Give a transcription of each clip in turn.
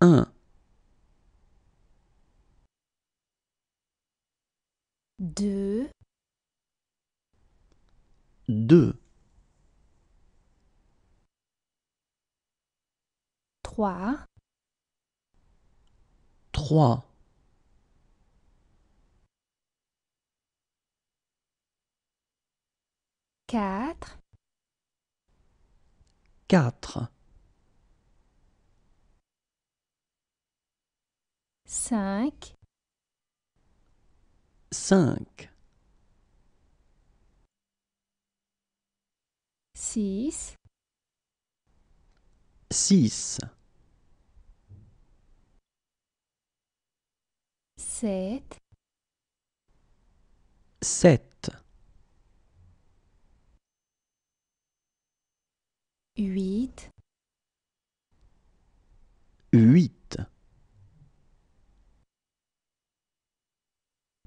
1 2 2 3 3 4 4 cinq, cinq, six, six, sept, sept, huit, huit.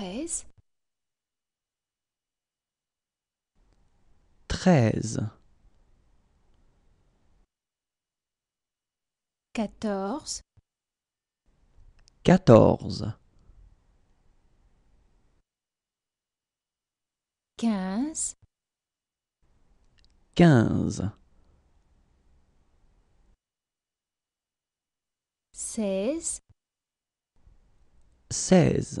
treize. Treize. Quatorze. Quatorze. Quinze. Quinze. Seize. Seize.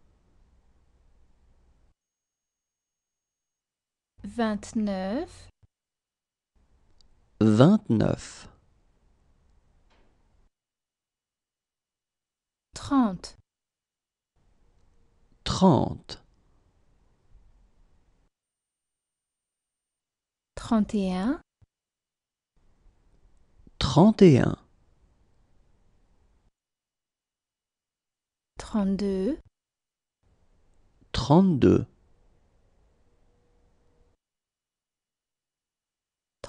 vingt-neuf, vingt-neuf, trente, trente, trente et un, trente et un, trente-deux, trente-deux.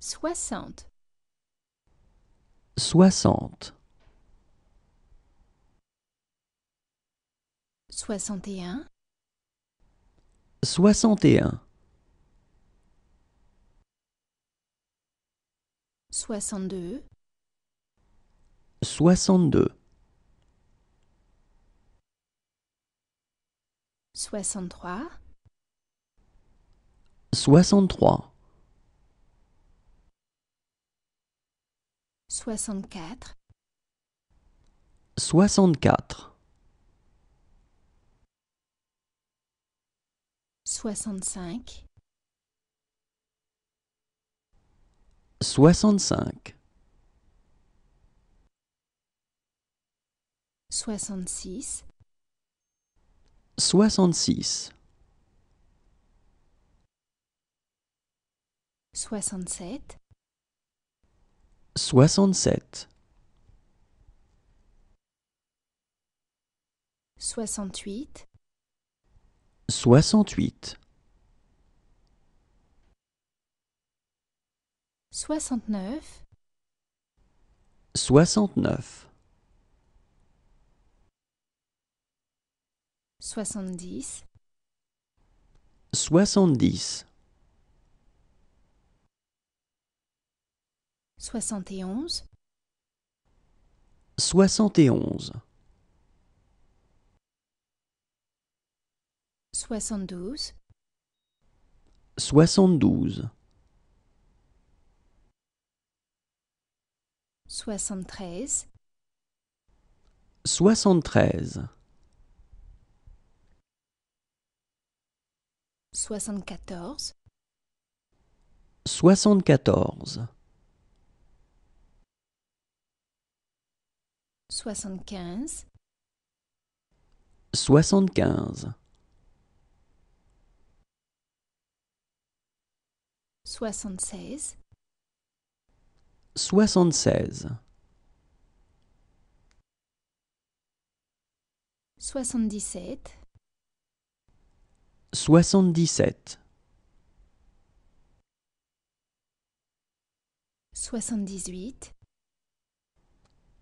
60 60 61 61 62 62 63 63 soixante-quatre, soixante-quatre, soixante-cinq, soixante-cinq, soixante-six, soixante-six, soixante-sept, 67 68 68 69 69 70 70 soixante et onze soixante et onze soixante-douze soixante-douze soixante-treize soixante-treize soixante-quatorze soixante-quatorze 75 75 76 76 77 77 78